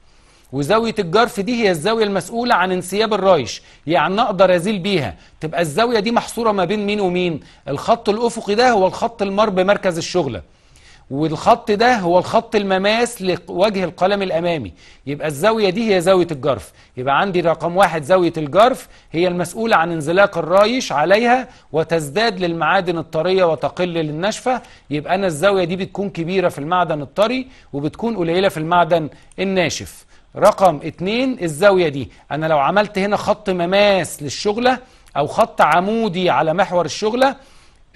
Speaker 1: وزاوية الجرف دي هي الزاوية المسؤولة عن انسياب الرايش يعني أقدر أزيل بيها تبقى الزاوية دي محصورة ما بين مين ومين الخط الأفقي ده هو الخط المر بمركز الشغلة والخط ده هو الخط المماس لوجه القلم الأمامي يبقى الزاوية دي هي زاوية الجرف يبقى عندي رقم واحد زاوية الجرف هي المسؤولة عن انزلاق الرايش عليها وتزداد للمعادن الطرية وتقل للناشفة يبقى أنا الزاوية دي بتكون كبيرة في المعدن الطري وبتكون قليلة في المعدن الناشف رقم اتنين الزاوية دي أنا لو عملت هنا خط مماس للشغلة أو خط عمودي على محور الشغلة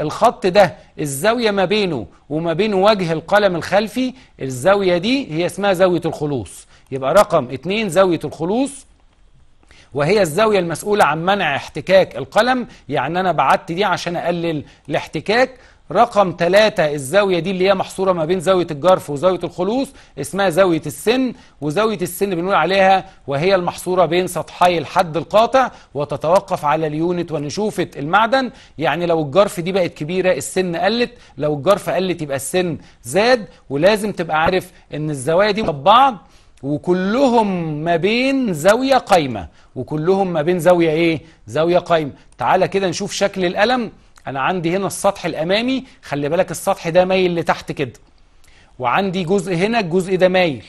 Speaker 1: الخط ده الزاوية ما بينه وما بين وجه القلم الخلفي الزاوية دي هي اسمها زاوية الخلوص يبقى رقم اتنين زاوية الخلوص وهي الزاوية المسؤولة عن منع احتكاك القلم يعني أنا بعدت دي عشان أقلل الاحتكاك رقم ثلاثة الزاوية دي اللي هي محصورة ما بين زاوية الجرف وزاوية الخلوص اسمها زاوية السن وزاوية السن بنقول عليها وهي المحصورة بين سطحي الحد القاطع وتتوقف على اليونت ونشوفة المعدن يعني لو الجرف دي بقت كبيرة السن قلت لو الجرف قلت يبقى السن زاد ولازم تبقى عارف ان الزوايا دي ببعض وكلهم ما بين زاوية قايمة وكلهم ما بين زاوية ايه؟ زاوية قايمة تعالى كده نشوف شكل القلم انا عندي هنا السطح الامامي خلي بالك السطح ده مايل لتحت كده وعندي جزء هنا الجزء ده مايل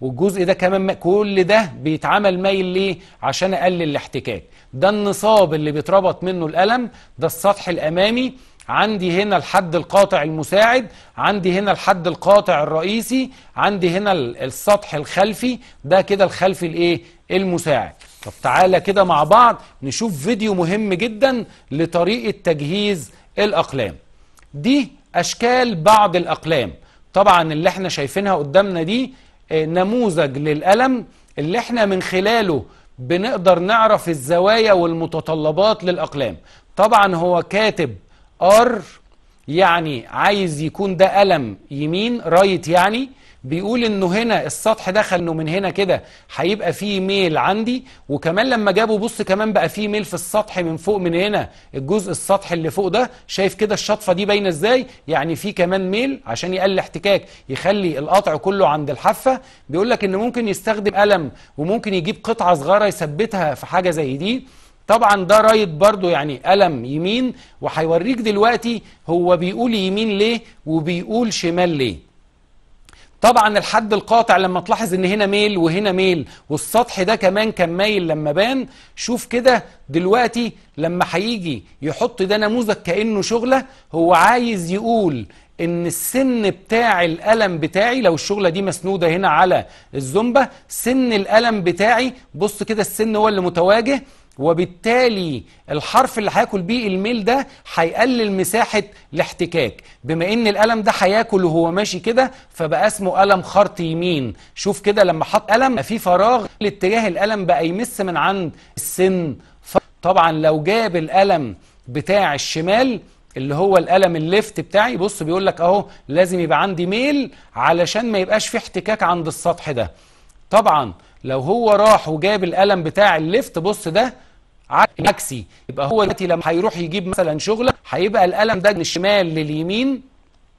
Speaker 1: والجزء ده كمان ما كل ده بيتعمل مايل ليه عشان اقلل الاحتكاك ده النصاب اللي بيتربط منه القلم ده السطح الامامي عندي هنا الحد القاطع المساعد عندي هنا الحد القاطع الرئيسي عندي هنا السطح الخلفي ده كده الخلفي الايه المساعد طب تعالى كده مع بعض نشوف فيديو مهم جدا لطريقة تجهيز الأقلام دي أشكال بعض الأقلام طبعا اللي احنا شايفينها قدامنا دي آه، نموذج للقلم اللي احنا من خلاله بنقدر نعرف الزوايا والمتطلبات للأقلام طبعا هو كاتب ار يعني عايز يكون ده قلم يمين رايت يعني بيقول انه هنا السطح دخل انه من هنا كده هيبقى فيه ميل عندي وكمان لما جابوا بص كمان بقى فيه ميل في السطح من فوق من هنا الجزء السطح اللي فوق ده شايف كده الشطفه دي باينه ازاي يعني في كمان ميل عشان يقلل احتكاك يخلي القطع كله عند الحافه بيقول لك ان ممكن يستخدم قلم وممكن يجيب قطعه صغيره يثبتها في حاجه زي دي طبعا ده رايت برضو يعني قلم يمين وهيوريك دلوقتي هو بيقول يمين ليه وبيقول شمال ليه طبعا الحد القاطع لما تلاحظ ان هنا ميل وهنا ميل والسطح ده كمان كان مايل لما بان شوف كده دلوقتي لما هيجي يحط ده نموذج كانه شغله هو عايز يقول ان السن بتاع القلم بتاعي لو الشغله دي مسنوده هنا على الزومبا سن القلم بتاعي بص كده السن هو اللي متواجه وبالتالي الحرف اللي هياكل بيه الميل ده هيقلل مساحه الاحتكاك بما ان القلم ده هياكل وهو ماشي كده فبقى اسمه قلم خرط يمين شوف كده لما حط قلم في فراغ لاتجاه القلم بقى يمس من عند السن طبعا لو جاب القلم بتاع الشمال اللي هو القلم الليفت بتاعي بص بيقول لك اهو لازم يبقى عندي ميل علشان ما يبقاش في احتكاك عند السطح ده طبعا لو هو راح وجاب القلم بتاع الليفت بص ده عكسي يبقى هو دلوقتي لما هيروح يجيب مثلا شغله هيبقى القلم ده من الشمال لليمين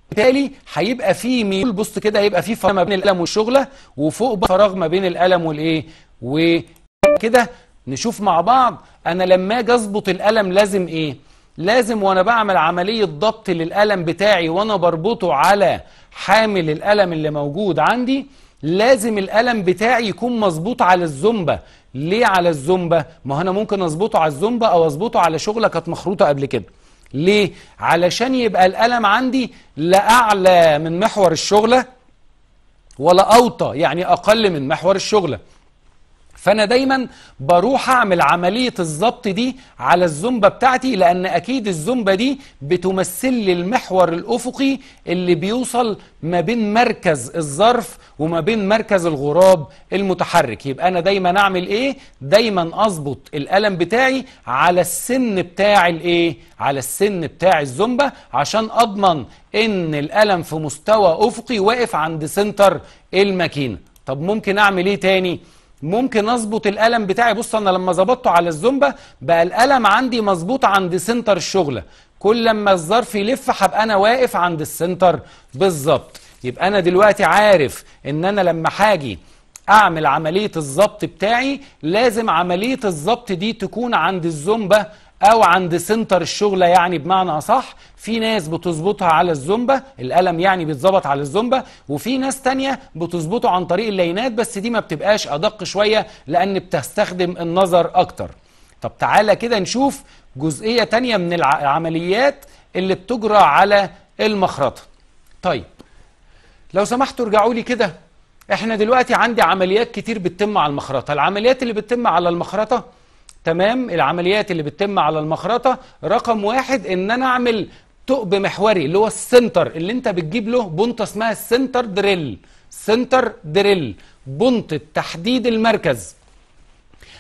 Speaker 1: بالتالي هيبقى في ميول بص كده هيبقى في فراغ ما بين القلم والشغله وفوق بقى فراغ ما بين القلم والايه وكده نشوف مع بعض انا لما اجي اظبط القلم لازم ايه لازم وانا بعمل عمليه ضبط للقلم بتاعي وانا بربطه على حامل القلم اللي موجود عندي لازم القلم بتاعي يكون مظبوط على الزومبا ليه على الزومبا ما انا ممكن اظبطه على الزومبا او اظبطه على شغله كانت مخروطه قبل كده ليه علشان يبقى الالم عندي لا اعلى من محور الشغله ولا اوطى يعني اقل من محور الشغله فانا دايما بروح اعمل عمليه الظبط دي على الزومبا بتاعتي لان اكيد الزومبا دي بتمثل لي المحور الافقي اللي بيوصل ما بين مركز الظرف وما بين مركز الغراب المتحرك يبقى انا دايما اعمل ايه دايما اظبط القلم بتاعي على السن بتاع الايه على السن بتاع الزومبا عشان اضمن ان القلم في مستوى افقي واقف عند سنتر الماكينه طب ممكن اعمل ايه تاني ممكن اظبط الالم بتاعي بص انا لما ظبطته على الزومبا بقى الالم عندي مظبوط عند سنتر الشغله كل لما الظرف يلف هبقى انا واقف عند السنتر بالظبط يبقى انا دلوقتي عارف ان انا لما هاجي اعمل عمليه الظبط بتاعي لازم عمليه الظبط دي تكون عند الزومبا او عند سنتر الشغله يعني بمعنى اصح في ناس بتظبطها على الزومبا القلم يعني بيتظبط على الزومبا وفي ناس تانية بتظبطه عن طريق اللينات بس دي ما بتبقاش ادق شويه لان بتستخدم النظر اكتر طب تعالى كده نشوف جزئيه تانية من العمليات اللي بتجرى على المخرطه طيب لو سمحتوا ارجعوا لي كده احنا دلوقتي عندي عمليات كتير بتتم على المخرطه العمليات اللي بتتم على المخرطه تمام العمليات اللي بتتم على المخرطه رقم واحد ان انا اعمل ثقب محوري اللي هو السنتر اللي انت بتجيب له بنطه اسمها السنتر دريل سنتر دريل بنطه تحديد المركز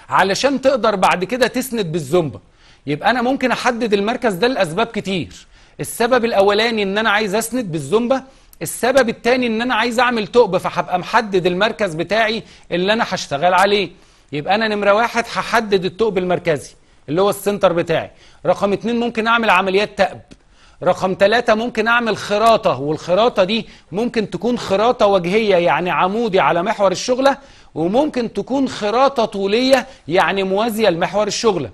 Speaker 1: علشان تقدر بعد كده تسند بالزومبا يبقى انا ممكن احدد المركز ده لاسباب كتير السبب الاولاني ان انا عايز اسند بالزومبا السبب الثاني ان انا عايز اعمل ثقب فهبقى محدد المركز بتاعي اللي انا هشتغل عليه يبقى انا نمره واحد هحدد الثقب المركزي اللي هو السنتر بتاعي رقم اتنين ممكن اعمل عمليات تقب رقم ثلاثة ممكن أعمل خراطة والخراطة دي ممكن تكون خراطة وجهية يعني عمودي على محور الشغلة وممكن تكون خراطة طولية يعني موازية لمحور الشغلة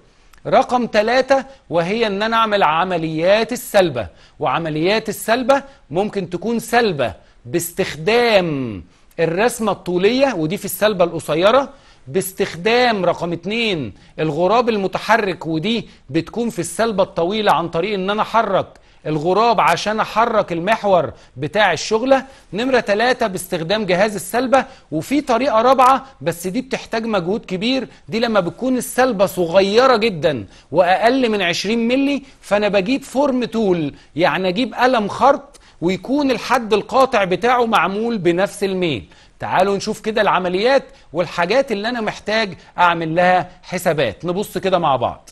Speaker 1: رقم ثلاثة وهي أن أنا أعمل عمليات السلبة وعمليات السلبة ممكن تكون سلبة باستخدام الرسمة الطولية ودي في السلبة القصيرة باستخدام رقم اتنين الغراب المتحرك ودي بتكون في السلبة الطويلة عن طريق ان انا احرك الغراب عشان احرك المحور بتاع الشغلة نمرة تلاتة باستخدام جهاز السلبة وفي طريقة رابعة بس دي بتحتاج مجهود كبير دي لما بتكون السلبة صغيرة جدا واقل من 20 ملي فانا بجيب فورم تول يعني اجيب قلم خرط ويكون الحد القاطع بتاعه معمول بنفس الميل تعالوا نشوف كده العمليات والحاجات اللي أنا محتاج أعمل لها حسابات نبص كده مع بعض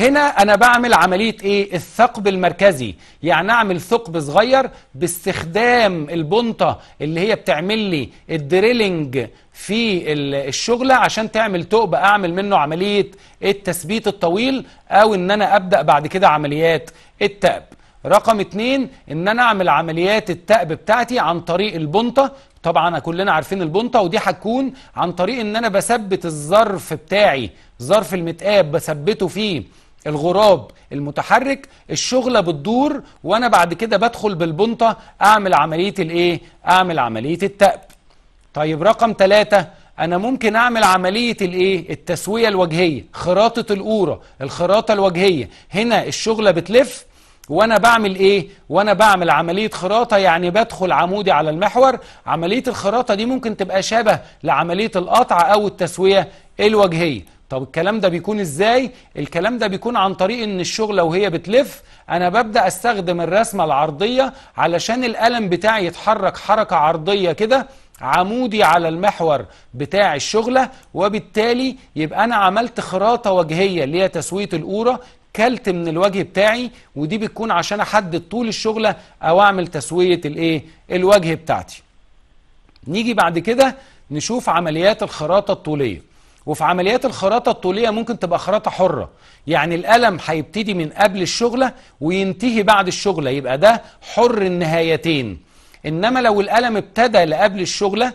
Speaker 1: هنا أنا بعمل عملية إيه؟ الثقب المركزي يعني أعمل ثقب صغير باستخدام البنطة اللي هي بتعمل لي الدريلينج في الشغلة عشان تعمل ثقب أعمل منه عملية التثبيت الطويل أو إن أنا أبدأ بعد كده عمليات التأب رقم اتنين ان انا اعمل عمليات التأب بتاعتي عن طريق البنطة طبعا كلنا عارفين البنطه ودي هتكون عن طريق ان انا بثبت الظرف بتاعي ظرف المتقاب بثبته فيه الغراب المتحرك الشغله بتدور وانا بعد كده بدخل بالبنطه اعمل عمليه الايه اعمل عمليه التأب طيب رقم ثلاثة انا ممكن اعمل عمليه الايه التسويه الوجهيه خراطه القوره الخراطه الوجهيه هنا الشغله بتلف وانا بعمل ايه وانا بعمل عمليه خراطه يعني بدخل عمودي على المحور عمليه الخراطه دي ممكن تبقى شبه لعمليه القطع او التسويه الوجهيه طب الكلام ده بيكون ازاي الكلام ده بيكون عن طريق ان الشغله وهي بتلف انا ببدا استخدم الرسمه العرضيه علشان القلم بتاعي يتحرك حركه عرضيه كده عمودي على المحور بتاع الشغلة وبالتالي يبقى أنا عملت خراطة وجهية اللي هي تسوية القورة كلت من الوجه بتاعي ودي بتكون عشان احدد طول الشغله او اعمل تسويه الايه الوجه بتاعتي نيجي بعد كده نشوف عمليات الخراطه الطوليه وفي عمليات الخراطه الطوليه ممكن تبقى خراطه حره يعني الالم هيبتدي من قبل الشغله وينتهي بعد الشغله يبقى ده حر النهايتين انما لو الالم ابتدى لقبل الشغله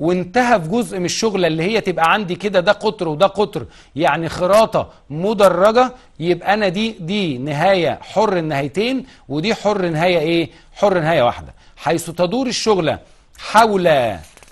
Speaker 1: وانتهى في جزء من الشغله اللي هي تبقى عندي كده ده قطر وده قطر يعني خراطه مدرجه يبقى انا دي دي نهايه حر النهايتين ودي حر نهايه ايه؟ حر نهايه واحده حيث تدور الشغله حول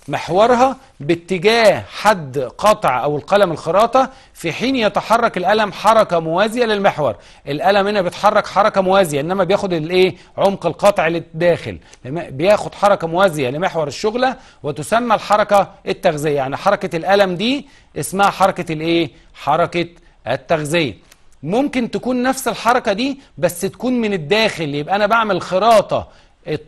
Speaker 1: محورها باتجاه حد قطع أو القلم الخراطة في حين يتحرك القلم حركة موازية للمحور القلم هنا بيتحرك حركة موازية إنما بياخد الإيه عمق القطع للداخل بياخد حركة موازية لمحور الشغلة وتسمى الحركة التغذية يعني حركة القلم دي اسمها حركة الإيه حركة التغذية ممكن تكون نفس الحركة دي بس تكون من الداخل يبقى أنا بعمل خراطة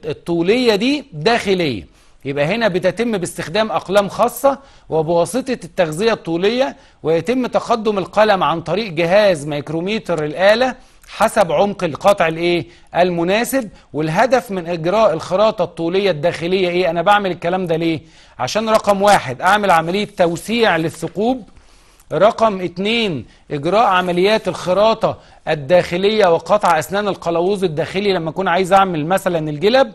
Speaker 1: الطولية دي داخلية يبقى هنا بتتم باستخدام أقلام خاصة وبواسطة التغذية الطولية ويتم تقدم القلم عن طريق جهاز ميكروميتر الآلة حسب عمق القطع الايه المناسب والهدف من اجراء الخراطه الطوليه الداخليه ايه انا بعمل الكلام ده ليه عشان رقم واحد اعمل عمليه توسيع للثقوب رقم اتنين اجراء عمليات الخراطه الداخليه وقطع اسنان القلاوز الداخلي لما اكون عايز اعمل مثلا الجلب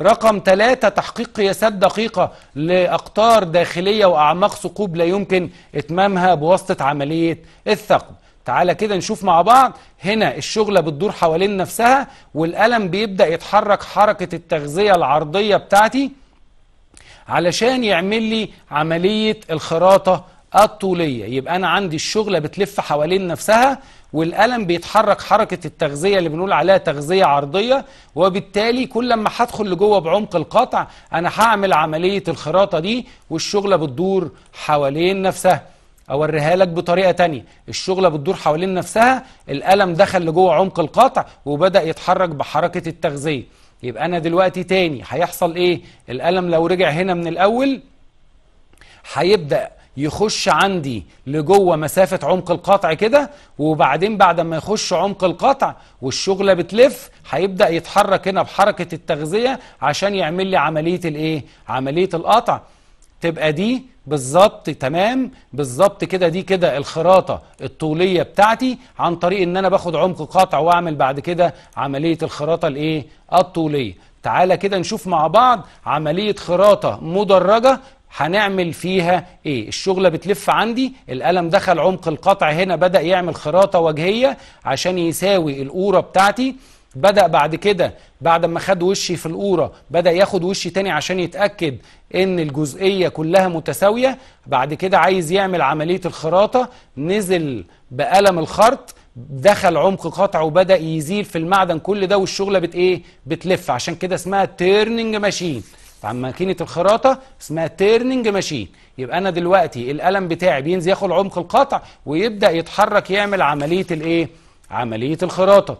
Speaker 1: رقم ثلاثة تحقيق قياسات دقيقة لأقطار داخلية وأعماق ثقوب لا يمكن إتمامها بواسطة عملية الثقب تعالى كده نشوف مع بعض هنا الشغلة بتدور حوالين نفسها والقلم بيبدأ يتحرك حركة التغذية العرضية بتاعتي علشان يعمل لي عملية الخراطة الطولية يبقى أنا عندي الشغلة بتلف حوالين نفسها والقلم بيتحرك حركة التغذية اللي بنقول عليها تغذية عرضية وبالتالي كل ما هدخل لجوه بعمق القطع أنا هعمل عملية الخراطة دي والشغلة بتدور حوالين نفسها اوريها لك بطريقه تانية الشغله بتدور حوالين نفسها القلم دخل لجوه عمق القطع وبدا يتحرك بحركه التغذيه يبقى انا دلوقتي تاني هيحصل ايه القلم لو رجع هنا من الاول هيبدا يخش عندي لجوه مسافه عمق القطع كده وبعدين بعد ما يخش عمق القطع والشغله بتلف هيبدا يتحرك هنا بحركه التغذيه عشان يعمل لي عمليه الايه عمليه القطع تبقى دي بالظبط تمام بالظبط كده دي كده الخراطه الطوليه بتاعتي عن طريق ان انا باخد عمق قطع واعمل بعد كده عمليه الخراطه الايه الطوليه تعالى كده نشوف مع بعض عمليه خراطه مدرجه هنعمل فيها ايه الشغله بتلف عندي القلم دخل عمق القطع هنا بدا يعمل خراطه وجهيه عشان يساوي القوره بتاعتي بدا بعد كده بعد ما خد وشي في القوره بدا ياخد وشي تاني عشان يتاكد ان الجزئيه كلها متساويه بعد كده عايز يعمل عمليه الخراطه نزل بقلم الخرط دخل عمق قطع وبدا يزيل في المعدن كل ده والشغله بت ايه بتلف عشان كده اسمها تيرنينج ماشين طبعا ماكينه الخراطه اسمها تيرنينج ماشين يبقى انا دلوقتي القلم بتاعي بينزل ياخد عمق القطع ويبدا يتحرك يعمل عمليه الايه عمليه الخراطه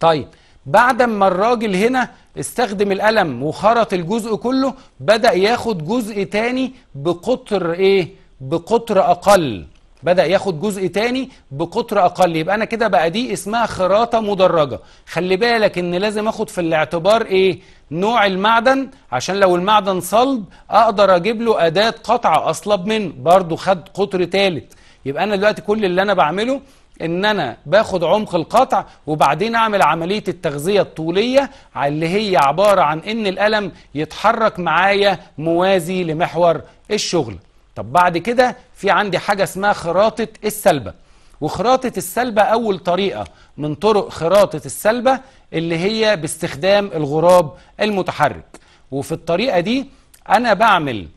Speaker 1: طيب بعد ما الراجل هنا استخدم القلم وخرط الجزء كله بدا ياخد جزء تاني بقطر ايه بقطر اقل بدأ ياخد جزء تاني بقطر أقل يبقى أنا كده بقى دي اسمها خراطة مدرجة خلي بالك إن لازم أخد في الاعتبار إيه نوع المعدن عشان لو المعدن صلب أقدر أجيب له أداة قطع أصلب منه برضو خد قطر تالت يبقى أنا دلوقتي كل اللي أنا بعمله ان انا باخد عمق القطع وبعدين اعمل عملية التغذية الطولية اللي هي عبارة عن ان القلم يتحرك معايا موازي لمحور الشغل طب بعد كده في عندي حاجة اسمها خراطة السلبة وخراطة السلبة أول طريقة من طرق خراطة السلبة اللي هي باستخدام الغراب المتحرك وفي الطريقة دي أنا بعمل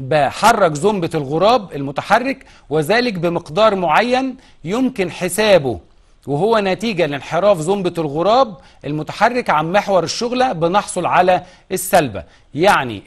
Speaker 1: بحرك زنبة الغراب المتحرك وذلك بمقدار معين يمكن حسابه وهو نتيجة لانحراف زنبة الغراب المتحرك عن محور الشغلة بنحصل على السلبة يعني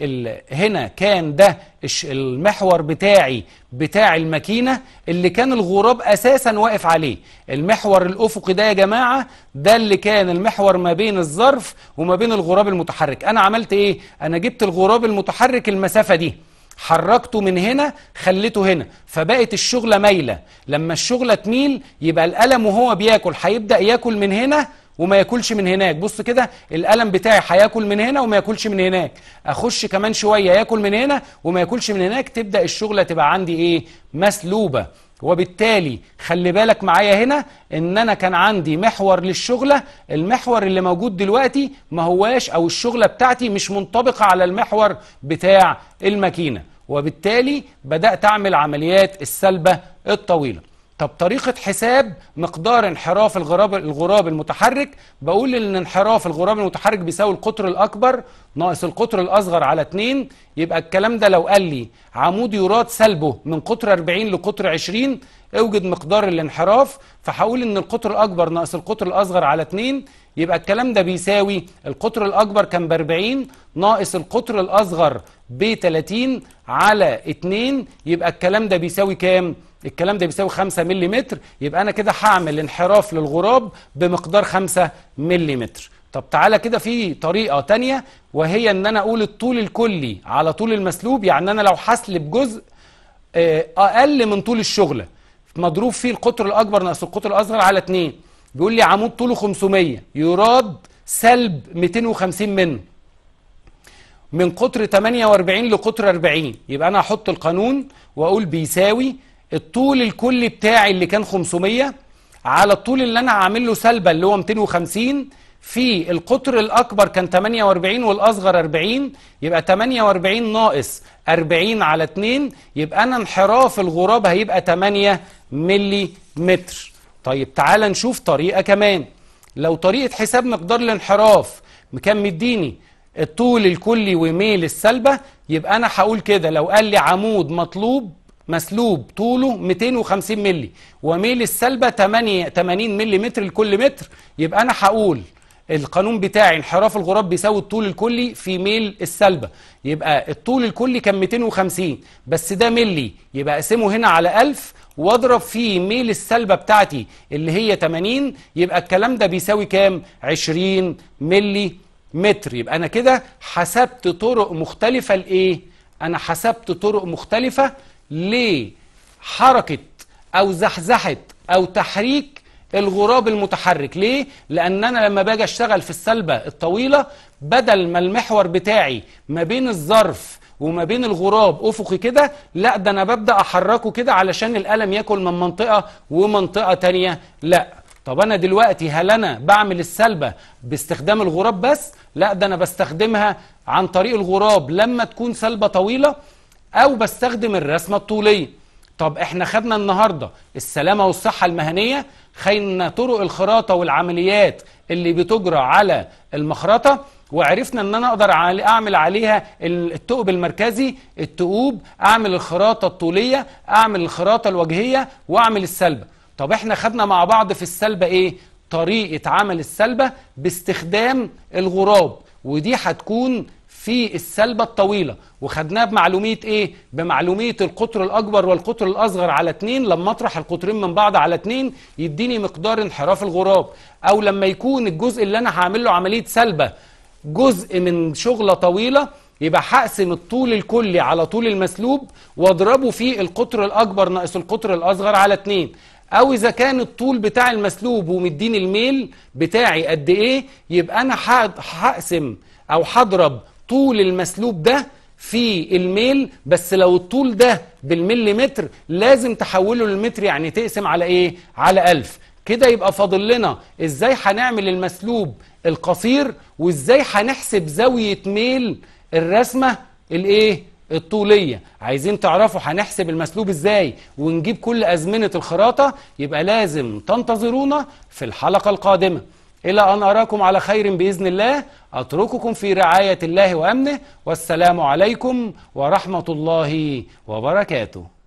Speaker 1: هنا كان ده المحور بتاعي بتاع الماكينة اللي كان الغراب أساسا واقف عليه المحور الأفقي ده يا جماعة ده اللي كان المحور ما بين الظرف وما بين الغراب المتحرك أنا عملت إيه؟ أنا جبت الغراب المتحرك المسافة دي حركته من هنا خليته هنا فبقت الشغلة مايلة لما الشغلة تميل يبقى القلم وهو بياكل هيبدأ ياكل من هنا وما ياكلش من هناك بص كده القلم بتاعي هياكل من هنا وما ياكلش من هناك اخش كمان شويه ياكل من هنا وما ياكلش من هناك تبدا الشغله تبقى عندي ايه مسلوبه وبالتالي خلي بالك معايا هنا ان انا كان عندي محور للشغله المحور اللي موجود دلوقتي ما هواش او الشغله بتاعتي مش منطبقه على المحور بتاع الماكينه وبالتالي بدأت أعمل عمليات السلبة الطويلة طب طريقة حساب مقدار انحراف الغراب الغراب المتحرك بقول ان انحراف الغراب المتحرك بيساوي القطر الأكبر ناقص القطر الأصغر على 2 يبقى الكلام ده لو قال لي عمود يراد سلبه من قطر 40 لقطر 20 اوجد مقدار الانحراف فهقول ان القطر الأكبر ناقص القطر الأصغر على 2 يبقى الكلام ده بيساوي القطر الأكبر كان ب 40 ناقص القطر الأصغر ب 30 على 2 يبقى الكلام ده بيساوي كام؟ الكلام ده بيساوي 5 ملم يبقى انا كده هعمل انحراف للغراب بمقدار 5 ملم طب تعالى كده في طريقه تانية وهي ان انا اقول الطول الكلي على طول المسلوب يعني انا لو هسلب جزء آه، اقل من طول الشغله مضروب فيه القطر الاكبر ناقص القطر الاصغر على 2 بيقول لي عمود طوله 500 يراد سلب 250 منه من قطر 48 لقطر 40 يبقى انا هحط القانون واقول بيساوي الطول الكلي بتاعي اللي كان 500 على الطول اللي انا هعمل له سلبا اللي هو 250 في القطر الأكبر كان 48 والأصغر 40 يبقى 48 ناقص 40 على 2 يبقى أنا انحراف الغراب هيبقى 8 ملي متر طيب تعال نشوف طريقة كمان لو طريقة حساب مقدار الانحراف كان مديني الطول الكلي وميل السلبة يبقى أنا هقول كده لو قال لي عمود مطلوب مسلوب طوله 250 مللي وميل السلبة 8 80 متر لكل متر يبقى أنا هقول القانون بتاعي انحراف الغراب بيساوي الطول الكلي في ميل السلبة يبقى الطول الكلي كان 250 بس ده ملي يبقى اقسمه هنا على 1000 واضرب في ميل السلبة بتاعتي اللي هي 80 يبقى الكلام ده بيساوي كام 20 ملي متر يبقى أنا كده حسبت طرق مختلفة لإيه أنا حسبت طرق مختلفة لحركة أو زحزحة أو تحريك الغراب المتحرك ليه؟ لأن أنا لما باجي أشتغل في السلبة الطويلة بدل ما المحور بتاعي ما بين الظرف وما بين الغراب افقي كده لا ده انا ببدا احركه كده علشان القلم ياكل من منطقه ومنطقه تانية لا طب انا دلوقتي هل انا بعمل السلبه باستخدام الغراب بس لا ده انا بستخدمها عن طريق الغراب لما تكون سلبه طويله او بستخدم الرسمه الطوليه طب احنا خدنا النهارده السلامه والصحه المهنيه خدنا طرق الخراطه والعمليات اللي بتجرى على المخرطه وعرفنا ان انا اقدر اعمل عليها الثقب المركزي التقوب اعمل الخراطه الطوليه اعمل الخراطه الوجهيه واعمل السلبه طب احنا خدنا مع بعض في السلبه ايه طريقه عمل السلبه باستخدام الغراب ودي هتكون في السلبة الطويلة وخدناه بمعلومية ايه؟ بمعلومية القطر الأكبر والقطر الأصغر على 2 لما أطرح القطرين من بعض على 2 يديني مقدار انحراف الغراب أو لما يكون الجزء اللي أنا هعمل له عملية سلبة جزء من شغلة طويلة يبقى هقسم الطول الكلي على طول المسلوب واضربه في القطر الأكبر ناقص القطر الأصغر على 2 او اذا كان الطول بتاع المسلوب ومديني الميل بتاعي قد ايه يبقى انا هقسم او هضرب طول المسلوب ده في الميل بس لو الطول ده بالمليمتر لازم تحوله للمتر يعني تقسم على ايه على ألف كده يبقى فاضل لنا ازاي هنعمل المسلوب القصير وازاي هنحسب زاوية ميل الرسمة الايه الطولية عايزين تعرفوا هنحسب المسلوب ازاي ونجيب كل أزمنة الخراطة يبقى لازم تنتظرونا في الحلقة القادمة إلى أن أراكم على خير بإذن الله أترككم في رعاية الله وأمنه والسلام عليكم ورحمة الله وبركاته